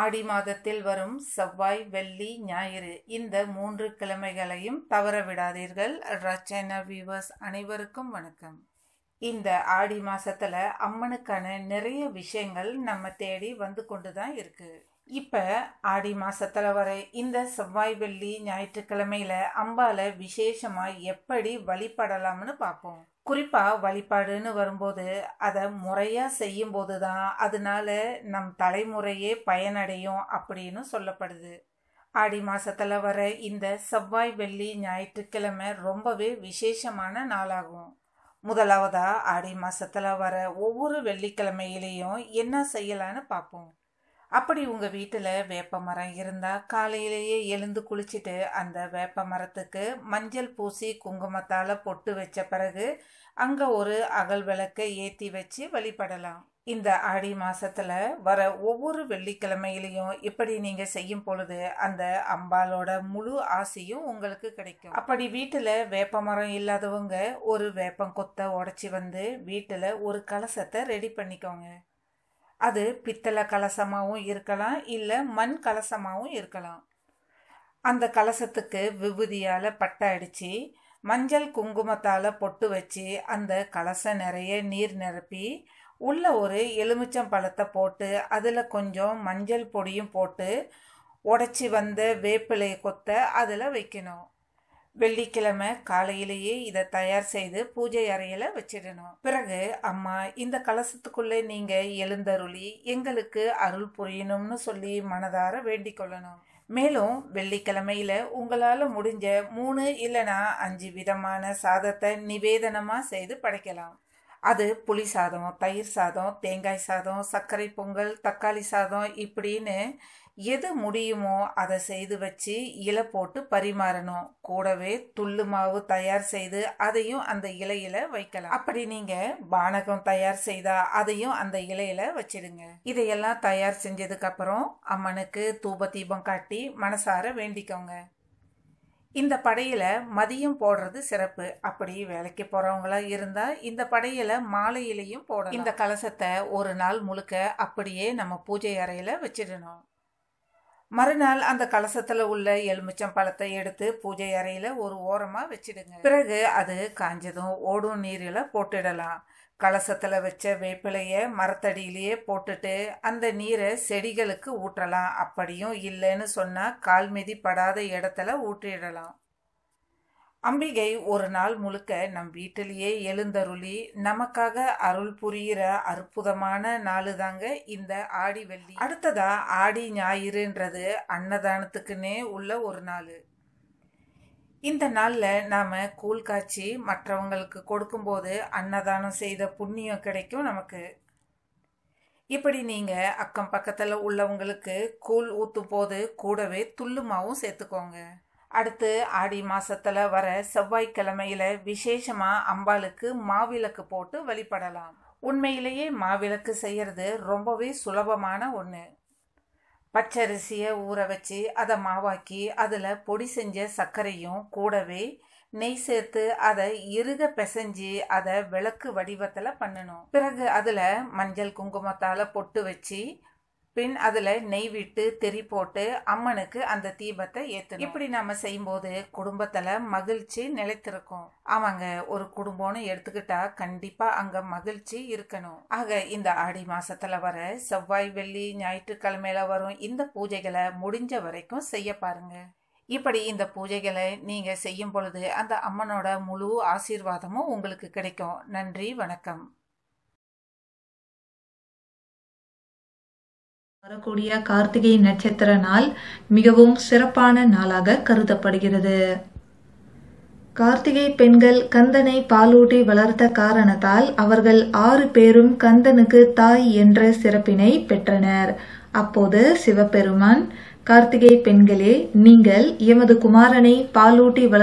ஆடி மாதத்தில் வரும் செவ்வாய் வெள்ளி ஞாயிறு இந்த மூன்று கிழமைகளையும் தவற விடாதீர்கள் ரச்சனா வியூவர்ஸ் அனைவருக்கும் வணக்கம் இந்த ஆடி மாசத்துல அம்மனுக்கான நிறைய விஷயங்கள் நம்ம தேடி வந்து கொண்டு தான் இருக்குது இப்போ ஆடி மாதத்தில் வர இந்த செவ்வாய் வெள்ளி ஞாயிற்றுக்கிழமையில அம்பால விசேஷமாக எப்படி வழிபடலாம்னு பார்ப்போம் குறிப்பாக வழிபாடுன்னு வரும்போது அதை முறையாக செய்யும் தான் அதனால நம் தலைமுறையே பயனடையும் அப்படின்னு சொல்லப்படுது ஆடி மாதத்தில் வர இந்த செவ்வாய் வெள்ளி ஞாயிற்றுக்கிழமை ரொம்பவே விசேஷமான நாளாகும் முதலாவதாக ஆடி மாதத்தில் வர ஒவ்வொரு வெள்ளிக்கிழமையிலையும் என்ன செய்யலான்னு பார்ப்போம் அப்படி உங்கள் வீட்டில் வேப்ப மரம் இருந்தால் காலையிலேயே எழுந்து குளிச்சுட்டு அந்த வேப்ப மரத்துக்கு மஞ்சள் பூசி குங்குமத்தால் பொட்டு வச்ச பிறகு அங்கே ஒரு அகல் விளக்கை ஏற்றி வச்சு வழிபடலாம் இந்த ஆடி மாதத்தில் வர ஒவ்வொரு வெள்ளிக்கிழமையிலையும் இப்படி நீங்கள் செய்யும் பொழுது அந்த அம்பாலோட முழு ஆசையும் உங்களுக்கு கிடைக்கும் அப்படி வீட்டில் வேப்ப மரம் இல்லாதவங்க ஒரு வேப்பங்கொத்தை உடச்சி வந்து வீட்டில் ஒரு கலசத்தை ரெடி பண்ணிக்கோங்க அது பித்தளை கலசமாகவும் இருக்கலாம் இல்லை மண் கலசமாகவும் இருக்கலாம் அந்த கலசத்துக்கு விபூதியால் பட்டை அடித்து மஞ்சள் குங்குமத்தால் பொட்டு வச்சு அந்த கலசம் நிறைய நீர் நிரப்பி உள்ள ஒரு எலுமிச்சம் பழத்தை போட்டு அதில் கொஞ்சம் மஞ்சள் பொடியும் போட்டு உடச்சி வந்த வேப்பிலையை கொத்த அதில் வைக்கணும் வெள்ளிக்கிழமை காலையிலேயே இதை தயார் செய்து பூஜை அறையில வச்சிடணும் பிறகு அம்மா இந்த கலசத்துக்குள்ளே நீங்க எழுந்தருளி எங்களுக்கு அருள் புரியணும்னு சொல்லி மனதார வேண்டிக் கொள்ளணும் மேலும் வெள்ளிக்கிழமையில உங்களால் முடிஞ்ச மூணு இல்லைனா அஞ்சு விதமான சாதத்தை நிவேதனமாக செய்து படைக்கலாம் அது புளி சாதம் தயிர் சாதம் தேங்காய் சாதம் சர்க்கரை பொங்கல் தக்காளி சாதம் இப்படின்னு எது முடியுமோ அதை செய்து வச்சு இலை போட்டு பரிமாறணும் கூடவே துள்ளு மாவு தயார் செய்து அதையும் அந்த இலையில வைக்கலாம் அப்படி நீங்க பானகம் தயார் செய்தா அதையும் அந்த இலையில வச்சிடுங்க இதையெல்லாம் தயார் செஞ்சதுக்கு அப்புறம் அம்மனுக்கு தூப தீபம் காட்டி மனசார வேண்டிக்கோங்க இந்த படையில் மதியம் போடுறது சிறப்பு அப்படி வேலைக்கு போகிறவங்களா இருந்தால் இந்த படையில் மாலையிலையும் போடணும் இந்த கலசத்தை ஒரு நாள் முழுக்க அப்படியே நம்ம பூஜை அறையில் வச்சிடணும் மறுநாள் அந்த கலசத்தில் உள்ள எலுமிச்சம் பழத்தை எடுத்து பூஜை அறையில் ஒரு ஓரமாக வச்சிடுங்க பிறகு அது காஞ்சதும் ஓடும் நீரில் போட்டுடலாம் கலசத்தில் வச்ச வேப்பிலையை மரத்தடியிலேயே போட்டுட்டு அந்த நீரை செடிகளுக்கு ஊற்றலாம் அப்படியும் இல்லைன்னு சொன்னால் கால் மிதி படாத இடத்துல ஊற்றிடலாம் அம்பிகை ஒரு நாள் முழுக்க நம் வீட்டிலேயே எழுந்தருளி நமக்காக அருள் புரிகிற அற்புதமான நாள் தாங்க இந்த ஆடி வெள்ளி அடுத்ததா ஆடி ஞாயிறுன்றது அன்னதானத்துக்குன்னே உள்ள ஒரு நாள் இந்த நாளில் நாம் கூழ் காய்ச்சி மற்றவங்களுக்கு கொடுக்கும்போது அன்னதானம் செய்த புண்ணியம் கிடைக்கும் நமக்கு இப்படி நீங்கள் அக்கம் பக்கத்தில் உள்ளவங்களுக்கு கூழ் ஊற்றும் போது கூடவே துள்ளுமாவும் சேர்த்துக்கோங்க அடுத்து ஆடி மாசத்துல வர செவ்வாய்க்கிழமையில விசேஷமா அம்பாளுக்கு மாவிளக்கு போட்டு வழிபடலாம் உண்மையிலேயே மாவிளக்கு செய்யறது ரொம்பவே சுலபமான ஒன்று பச்சரிசியை ஊற வச்சு அதை மாவாக்கி அதில் பொடி செஞ்ச சர்க்கரையும் கூடவே நெய் சேர்த்து அதை இறுக பிசைஞ்சு அதை விளக்கு வடிவத்தில் பண்ணணும் பிறகு அதில் மஞ்சள் குங்குமத்தால் பொட்டு வச்சு பின் அதில் நெய் விட்டு தெரி போட்டு அம்மனுக்கு அந்த தீபத்தை ஏற்றணும் இப்படி நாம் செய்யும்போது குடும்பத்தில் மகிழ்ச்சி நிலைத்திருக்கும் அவங்க ஒரு குடும்பம்னு எடுத்துக்கிட்டா கண்டிப்பாக அங்கே மகிழ்ச்சி இருக்கணும் ஆக இந்த ஆடி மாசத்துல வர செவ்வாய் வெள்ளி ஞாயிற்றுக்கிழமையில வரும் இந்த பூஜைகளை முடிஞ்ச வரைக்கும் செய்ய பாருங்க இப்படி இந்த பூஜைகளை நீங்கள் செய்யும் பொழுது அந்த அம்மனோட முழு ஆசீர்வாதமும் உங்களுக்கு கிடைக்கும் நன்றி வணக்கம் வரக்கூடிய கார்த்திகை நட்சத்திர நாள் மிகவும் சிறப்பான நாளாக கருதப்படுகிறது கார்த்திகை பெண்கள் கந்தனை பாலூட்டி வளர்த்த காரணத்தால் அவர்கள் ஆறு பேரும் கந்தனுக்கு தாய் என்ற சிறப்பினை பெற்றனர் அப்போது சிவபெருமான் கார்த்திகை பெண்களே நீங்கள் எமது குமாரனை பாலூட்டி வளர்த்த